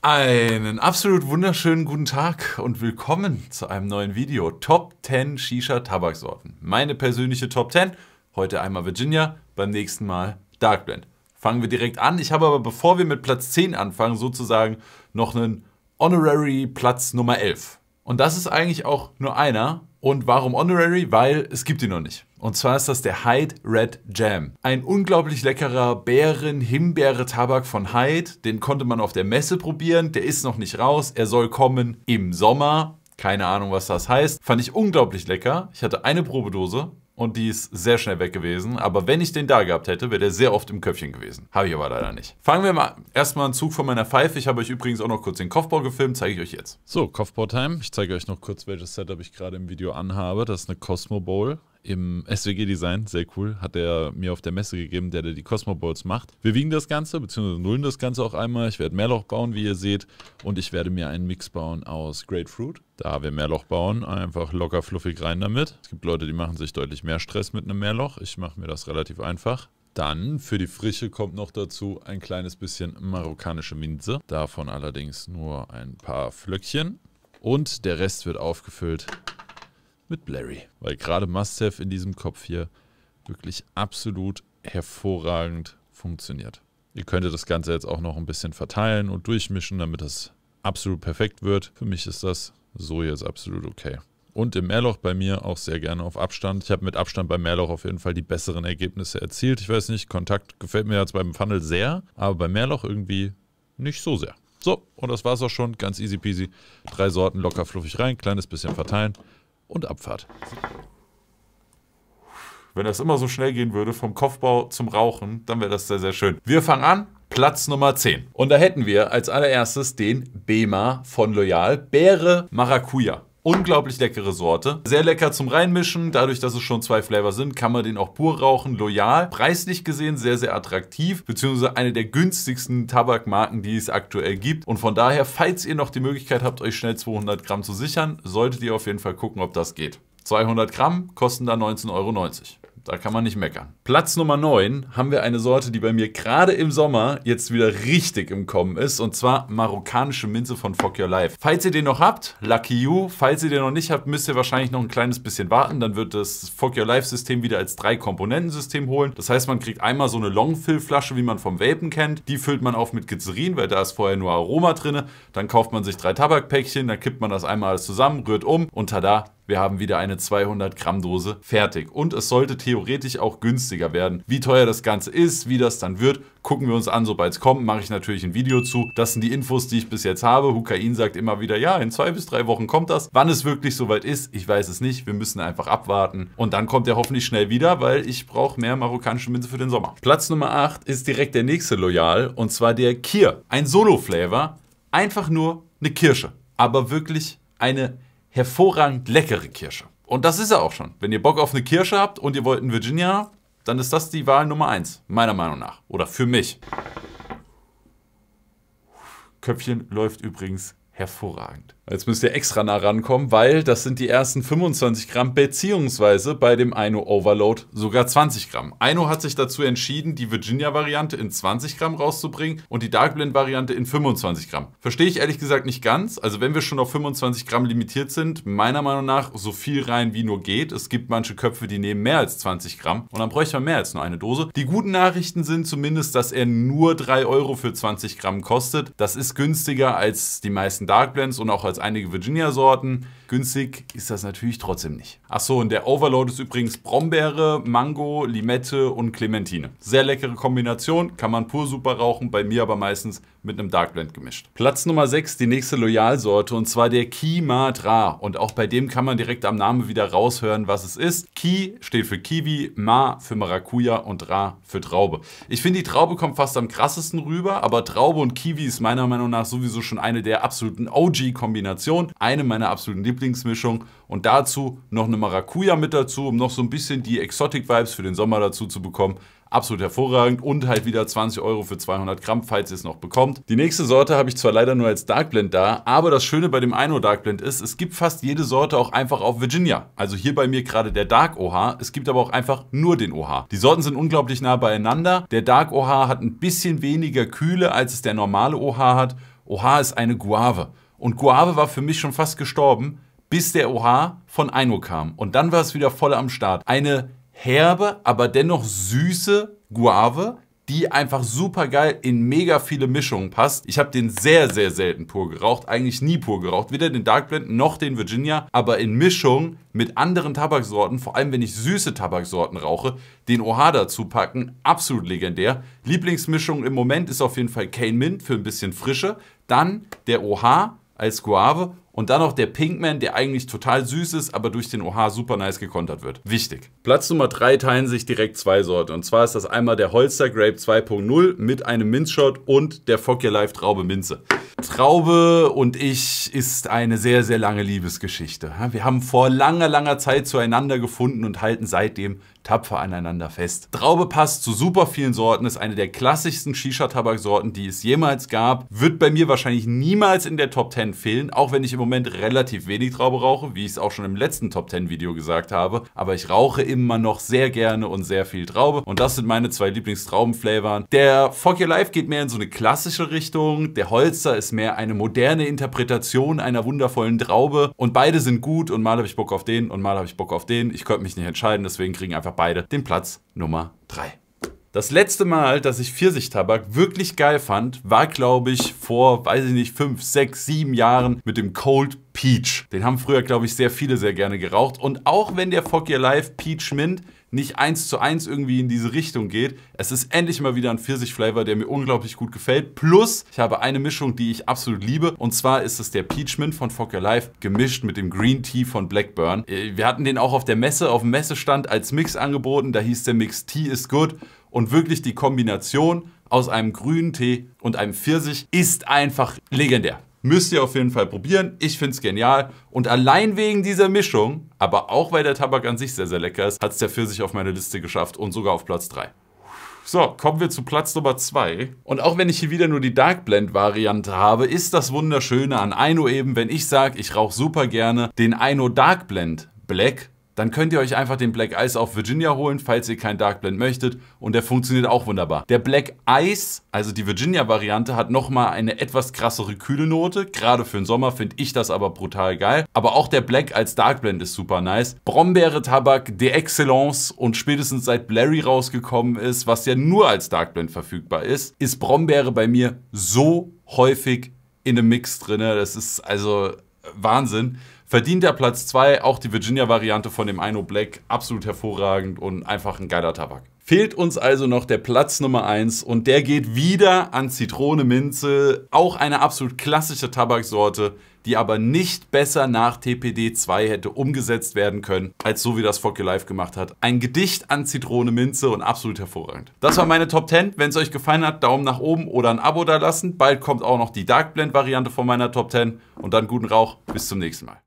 Einen absolut wunderschönen guten Tag und willkommen zu einem neuen Video. Top 10 Shisha Tabaksorten. Meine persönliche Top 10. Heute einmal Virginia, beim nächsten Mal Dark Blend. Fangen wir direkt an. Ich habe aber, bevor wir mit Platz 10 anfangen, sozusagen noch einen Honorary Platz Nummer 11. Und das ist eigentlich auch nur einer, und warum Honorary? Weil es gibt ihn noch nicht. Und zwar ist das der Hyde Red Jam. Ein unglaublich leckerer bären himbeere tabak von Hyde. Den konnte man auf der Messe probieren. Der ist noch nicht raus. Er soll kommen im Sommer. Keine Ahnung, was das heißt. Fand ich unglaublich lecker. Ich hatte eine Probedose und die ist sehr schnell weg gewesen. Aber wenn ich den da gehabt hätte, wäre der sehr oft im Köpfchen gewesen. Habe ich aber leider nicht. Fangen wir mal erstmal einen Zug von meiner Pfeife. Ich habe euch übrigens auch noch kurz den Kopfbau gefilmt, zeige ich euch jetzt. So, Kopfbau-Time. Ich zeige euch noch kurz, welches Setup ich gerade im Video anhabe. Das ist eine Cosmo Bowl im SWG-Design, sehr cool, hat er mir auf der Messe gegeben, der, der die Balls macht. Wir wiegen das Ganze, beziehungsweise nullen das Ganze auch einmal. Ich werde Meerloch bauen, wie ihr seht, und ich werde mir einen Mix bauen aus Grapefruit. Da wir Meerloch bauen, einfach locker fluffig rein damit. Es gibt Leute, die machen sich deutlich mehr Stress mit einem Meerloch. Ich mache mir das relativ einfach. Dann für die Frische kommt noch dazu ein kleines bisschen marokkanische Minze. Davon allerdings nur ein paar Flöckchen. Und der Rest wird aufgefüllt mit Blurry. Weil gerade Must-Have in diesem Kopf hier wirklich absolut hervorragend funktioniert. Ihr könntet das Ganze jetzt auch noch ein bisschen verteilen und durchmischen, damit das absolut perfekt wird. Für mich ist das so jetzt absolut okay. Und im Mehrloch bei mir auch sehr gerne auf Abstand. Ich habe mit Abstand beim Mehrloch auf jeden Fall die besseren Ergebnisse erzielt. Ich weiß nicht, Kontakt gefällt mir jetzt beim Funnel sehr, aber beim Mehrloch irgendwie nicht so sehr. So, und das war es auch schon. Ganz easy peasy. Drei Sorten locker fluffig rein, kleines bisschen verteilen und Abfahrt. Wenn das immer so schnell gehen würde, vom Kopfbau zum Rauchen, dann wäre das sehr, sehr schön. Wir fangen an. Platz Nummer 10. Und da hätten wir als allererstes den Bema von Loyal Bäre Maracuja. Unglaublich leckere Sorte. Sehr lecker zum Reinmischen. Dadurch, dass es schon zwei Flavor sind, kann man den auch pur rauchen. Loyal. Preislich gesehen sehr, sehr attraktiv. Beziehungsweise eine der günstigsten Tabakmarken, die es aktuell gibt. Und von daher, falls ihr noch die Möglichkeit habt, euch schnell 200 Gramm zu sichern, solltet ihr auf jeden Fall gucken, ob das geht. 200 Gramm kosten da 19,90 Euro. Da kann man nicht meckern. Platz Nummer 9 haben wir eine Sorte, die bei mir gerade im Sommer jetzt wieder richtig im Kommen ist. Und zwar marokkanische Minze von Fuck Your Life. Falls ihr den noch habt, Lucky You. Falls ihr den noch nicht habt, müsst ihr wahrscheinlich noch ein kleines bisschen warten. Dann wird das Fuck Your Life System wieder als Drei-Komponenten-System holen. Das heißt, man kriegt einmal so eine Long-Fill-Flasche, wie man vom Vapen kennt. Die füllt man auf mit Glycerin, weil da ist vorher nur Aroma drin. Dann kauft man sich drei Tabakpäckchen, dann kippt man das einmal alles zusammen, rührt um und tada, wir haben wieder eine 200 Gramm Dose fertig. Und es sollte theoretisch auch günstiger werden. Wie teuer das Ganze ist, wie das dann wird, gucken wir uns an, sobald es kommt, mache ich natürlich ein Video zu. Das sind die Infos, die ich bis jetzt habe. Hukain sagt immer wieder, ja, in zwei bis drei Wochen kommt das. Wann es wirklich soweit ist, ich weiß es nicht. Wir müssen einfach abwarten. Und dann kommt er hoffentlich schnell wieder, weil ich brauche mehr marokkanische Minze für den Sommer. Platz Nummer 8 ist direkt der nächste Loyal und zwar der Kir. Ein Solo-Flavor, einfach nur eine Kirsche, aber wirklich eine hervorragend leckere Kirsche. Und das ist er auch schon. Wenn ihr Bock auf eine Kirsche habt und ihr wollt in Virginia, dann ist das die Wahl Nummer 1, meiner Meinung nach. Oder für mich. Köpfchen läuft übrigens hervorragend. Jetzt müsst ihr extra nah rankommen, weil das sind die ersten 25 Gramm, beziehungsweise bei dem Aino Overload sogar 20 Gramm. Aino hat sich dazu entschieden, die Virginia-Variante in 20 Gramm rauszubringen und die Darkblend-Variante in 25 Gramm. Verstehe ich ehrlich gesagt nicht ganz. Also wenn wir schon auf 25 Gramm limitiert sind, meiner Meinung nach so viel rein wie nur geht. Es gibt manche Köpfe, die nehmen mehr als 20 Gramm und dann bräuchte man mehr als nur eine Dose. Die guten Nachrichten sind zumindest, dass er nur 3 Euro für 20 Gramm kostet. Das ist günstiger als die meisten Darkblends und auch als als einige Virginia-Sorten. Günstig ist das natürlich trotzdem nicht. Achso, und der Overload ist übrigens Brombeere, Mango, Limette und Clementine. Sehr leckere Kombination, kann man pur super rauchen, bei mir aber meistens mit einem Dark Blend gemischt. Platz Nummer 6, die nächste Loyalsorte und zwar der Ki Kimatra. Und auch bei dem kann man direkt am Namen wieder raushören, was es ist. Ki steht für Kiwi, Ma für Maracuja und Ra für Traube. Ich finde, die Traube kommt fast am krassesten rüber, aber Traube und Kiwi ist meiner Meinung nach sowieso schon eine der absoluten OG-Kombinationen Kombination. Eine meiner absoluten Lieblingsmischungen. Und dazu noch eine Maracuja mit dazu, um noch so ein bisschen die Exotic-Vibes für den Sommer dazu zu bekommen. Absolut hervorragend und halt wieder 20 Euro für 200 Gramm, falls ihr es noch bekommt. Die nächste Sorte habe ich zwar leider nur als Dark Blend da, aber das Schöne bei dem Aino Dark Blend ist, es gibt fast jede Sorte auch einfach auf Virginia. Also hier bei mir gerade der Dark OH, es gibt aber auch einfach nur den OH. Die Sorten sind unglaublich nah beieinander. Der Dark OH hat ein bisschen weniger Kühle, als es der normale OH hat. OH ist eine Guave. Und Guave war für mich schon fast gestorben, bis der OH von Aino kam. Und dann war es wieder voll am Start. Eine herbe, aber dennoch süße Guave, die einfach super geil in mega viele Mischungen passt. Ich habe den sehr, sehr selten pur geraucht, eigentlich nie pur geraucht, weder den Dark Blend noch den Virginia, aber in Mischung mit anderen Tabaksorten, vor allem wenn ich süße Tabaksorten rauche, den OH dazu packen, absolut legendär. Lieblingsmischung im Moment ist auf jeden Fall Cane Mint für ein bisschen Frische, dann der OH, als Guave und dann noch der Pinkman, der eigentlich total süß ist, aber durch den OH super nice gekontert wird. Wichtig. Platz Nummer 3 teilen sich direkt zwei Sorten. Und zwar ist das einmal der Holster Grape 2.0 mit einem Minzshot und der Fuck Your Life Traube Minze. Traube und ich ist eine sehr, sehr lange Liebesgeschichte. Wir haben vor langer, langer Zeit zueinander gefunden und halten seitdem tapfer aneinander fest. Traube passt zu super vielen Sorten, ist eine der klassischsten Shisha-Tabaksorten, die es jemals gab. Wird bei mir wahrscheinlich niemals in der Top 10 fehlen, auch wenn ich im Moment relativ wenig Traube rauche, wie ich es auch schon im letzten Top 10 Video gesagt habe. Aber ich rauche immer noch sehr gerne und sehr viel Traube. Und das sind meine zwei Lieblingstraubenflavoren. Der Fuck Your Life geht mehr in so eine klassische Richtung. Der Holster ist mehr eine moderne Interpretation einer wundervollen Traube. Und beide sind gut und mal habe ich Bock auf den und mal habe ich Bock auf den. Ich könnte mich nicht entscheiden, deswegen kriegen einfach einfach beide den Platz Nummer 3. Das letzte Mal, dass ich Pfirsichtabak wirklich geil fand, war glaube ich vor, weiß ich nicht, 5, 6, 7 Jahren mit dem Cold Peach. Den haben früher glaube ich sehr viele sehr gerne geraucht und auch wenn der Fock Your Life Peach Mint nicht eins zu eins irgendwie in diese Richtung geht. Es ist endlich mal wieder ein Pfirsich-Flavor, der mir unglaublich gut gefällt. Plus, ich habe eine Mischung, die ich absolut liebe. Und zwar ist es der Peach Mint von Fuck Your Life, gemischt mit dem Green Tea von Blackburn. Äh, wir hatten den auch auf der Messe, auf dem Messestand als Mix angeboten. Da hieß der Mix Tea is good. Und wirklich die Kombination aus einem grünen Tee und einem Pfirsich ist einfach legendär. Müsst ihr auf jeden Fall probieren. Ich finde es genial. Und allein wegen dieser Mischung, aber auch weil der Tabak an sich sehr, sehr lecker ist, hat es der Pfirsich auf meine Liste geschafft und sogar auf Platz 3. So, kommen wir zu Platz Nummer 2. Und auch wenn ich hier wieder nur die Dark Blend Variante habe, ist das Wunderschöne an Aino eben, wenn ich sage, ich rauche super gerne den Aino Dark Blend Black dann könnt ihr euch einfach den Black Ice auf Virginia holen, falls ihr kein Dark Blend möchtet und der funktioniert auch wunderbar. Der Black Ice, also die Virginia Variante, hat nochmal eine etwas krassere kühle Note, gerade für den Sommer finde ich das aber brutal geil, aber auch der Black als Dark Blend ist super nice. Brombeere Tabak de Excellence und spätestens seit Blairy rausgekommen ist, was ja nur als Dark Blend verfügbar ist, ist Brombeere bei mir so häufig in einem Mix drin. Das ist also Wahnsinn. Verdient der Platz 2, auch die Virginia-Variante von dem Ino Black, absolut hervorragend und einfach ein geiler Tabak. Fehlt uns also noch der Platz Nummer 1 und der geht wieder an Zitrone Minze, auch eine absolut klassische Tabaksorte, die aber nicht besser nach TPD 2 hätte umgesetzt werden können, als so wie das Focke Live gemacht hat. Ein Gedicht an Zitrone Minze und absolut hervorragend. Das war meine Top 10. Wenn es euch gefallen hat, Daumen nach oben oder ein Abo da lassen. Bald kommt auch noch die Dark Blend Variante von meiner Top 10 und dann guten Rauch. Bis zum nächsten Mal.